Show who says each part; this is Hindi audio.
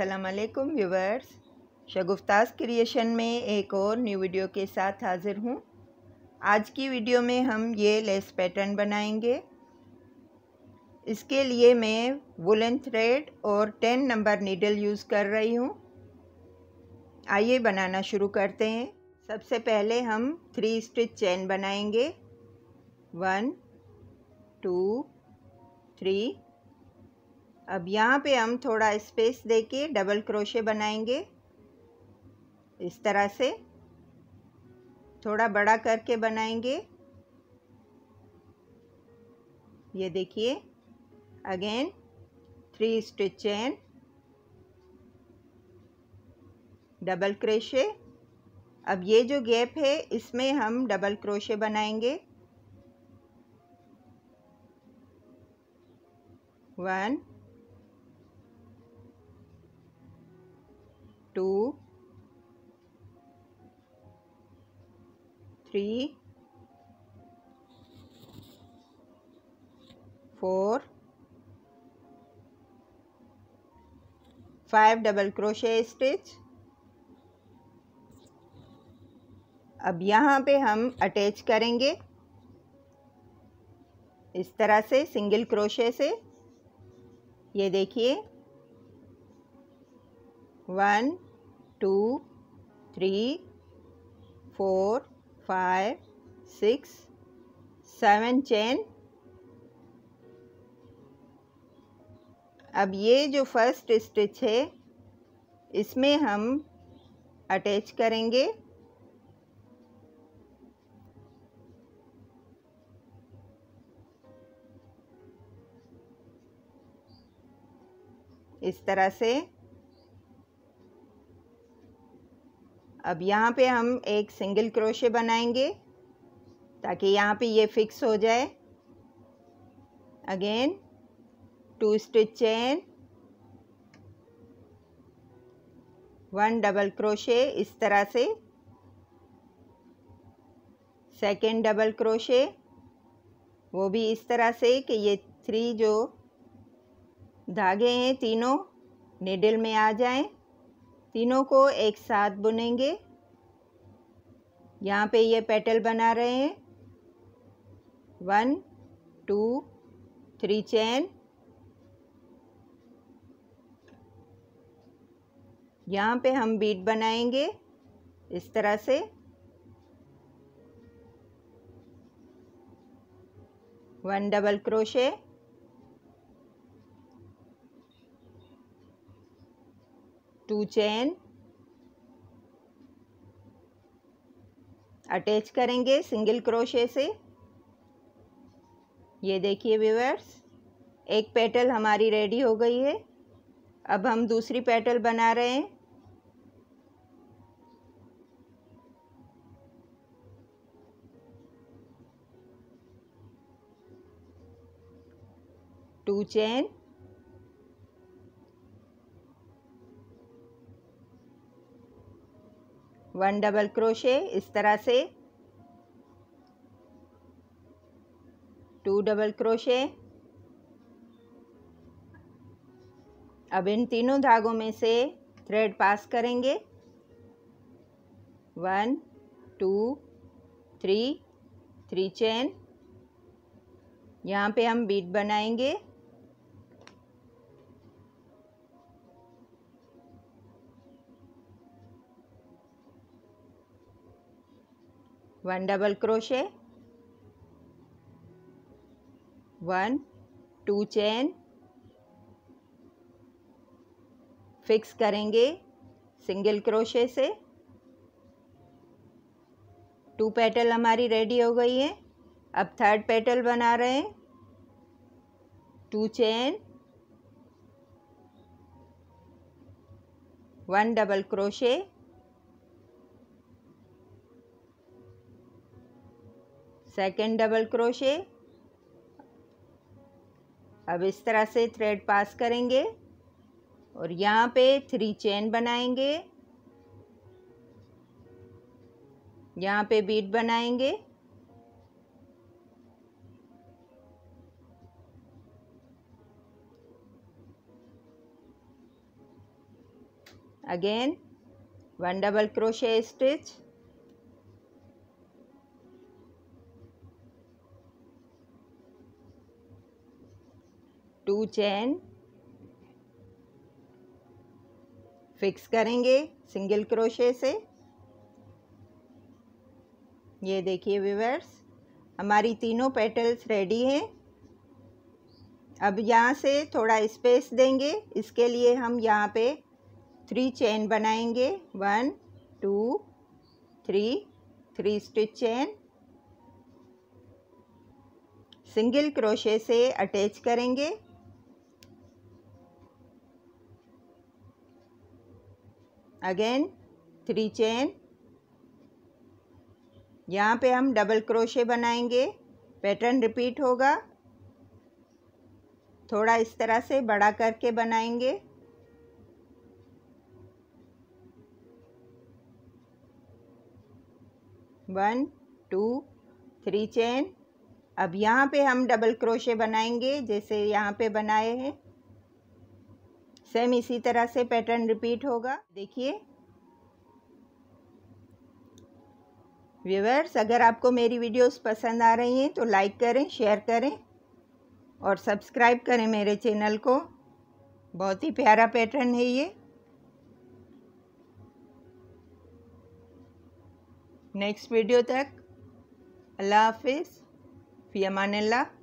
Speaker 1: वालेकुम व्यूवर्स शगुफ्ताज क्रिएशन में एक और न्यू वीडियो के साथ हाज़िर हूँ आज की वीडियो में हम ये लेस पैटर्न बनाएंगे इसके लिए मैं वुलन थ्रेड और टेन नंबर नीडल यूज़ कर रही हूँ आइए बनाना शुरू करते हैं सबसे पहले हम थ्री स्टिच चैन बनाएंगे वन टू थ्री अब यहाँ पे हम थोड़ा स्पेस दे के डबल क्रोशे बनाएंगे इस तरह से थोड़ा बड़ा करके बनाएंगे ये देखिए again three stitch chain double crochet अब ये जो गैप है इसमें हम डबल क्रोशे बनाएंगे one two three four five double crochet stitch अब यहाँ पे हम अटैच करेंगे इस तरह से सिंगल क्रोशे से ये देखिए one two three four five six seven chain अब ये जो फर्स्ट स्टिच है इसमें हम अटैच करेंगे इस तरह से अब यहाँ पे हम एक सिंगल क्रोशे बनाएंगे ताकि यहाँ पे ये फिक्स हो जाए again two stitch chain one double crochet इस तरह से सेकेंड डबल क्रोशे वो भी इस तरह से कि ये थ्री जो धागे हैं तीनों निडल में आ जाएं तीनों को एक साथ बुनेंगे यहाँ पे ये पेटल बना रहे हैं वन टू थ्री चैन यहाँ पे हम बीट बनाएंगे इस तरह से one double crochet two chain attach करेंगे सिंगल क्रोशे से ये देखिए व्यूअर्स एक पेटल हमारी रेडी हो गई है अब हम दूसरी पेटल बना रहे हैं two chain one double crochet इस तरह से टू डबल क्रोशे अब इन तीनों धागों में से थ्रेड पास करेंगे one two three three chain यहाँ पे हम बीट बनाएंगे one double crochet one two chain fix करेंगे सिंगल क्रोशे से टू पेटल हमारी रेडी हो गई है अब थर्ड पेटल बना रहे हैं two chain one double crochet second double crochet अब इस तरह से थ्रेड पास करेंगे और यहाँ पे थ्री चेन बनाएंगे यहाँ पे बीट बनाएंगे again one double crochet stitch two chain fix करेंगे सिंगल क्रोशे से ये देखिए विवर्स हमारी तीनों पेटल्स रेडी हैं अब यहाँ से थोड़ा स्पेस देंगे इसके लिए हम यहाँ पे थ्री चेन बनाएंगे one two three three stitch chain single crochet से अटैच करेंगे अगेन थ्री चेन यहाँ पे हम डबल क्रोशे बनाएंगे पैटर्न रिपीट होगा थोड़ा इस तरह से बड़ा करके बनाएंगे वन टू थ्री चेन अब यहाँ पे हम डबल क्रोशे बनाएंगे जैसे यहाँ पे बनाए हैं सेम इसी तरह से पैटर्न रिपीट होगा देखिए व्यूवर्स अगर आपको मेरी वीडियोस पसंद आ रही हैं तो लाइक करें शेयर करें और सब्सक्राइब करें मेरे चैनल को बहुत ही प्यारा पैटर्न है ये नेक्स्ट वीडियो तक अल्लाह हाफिज़ फ़ी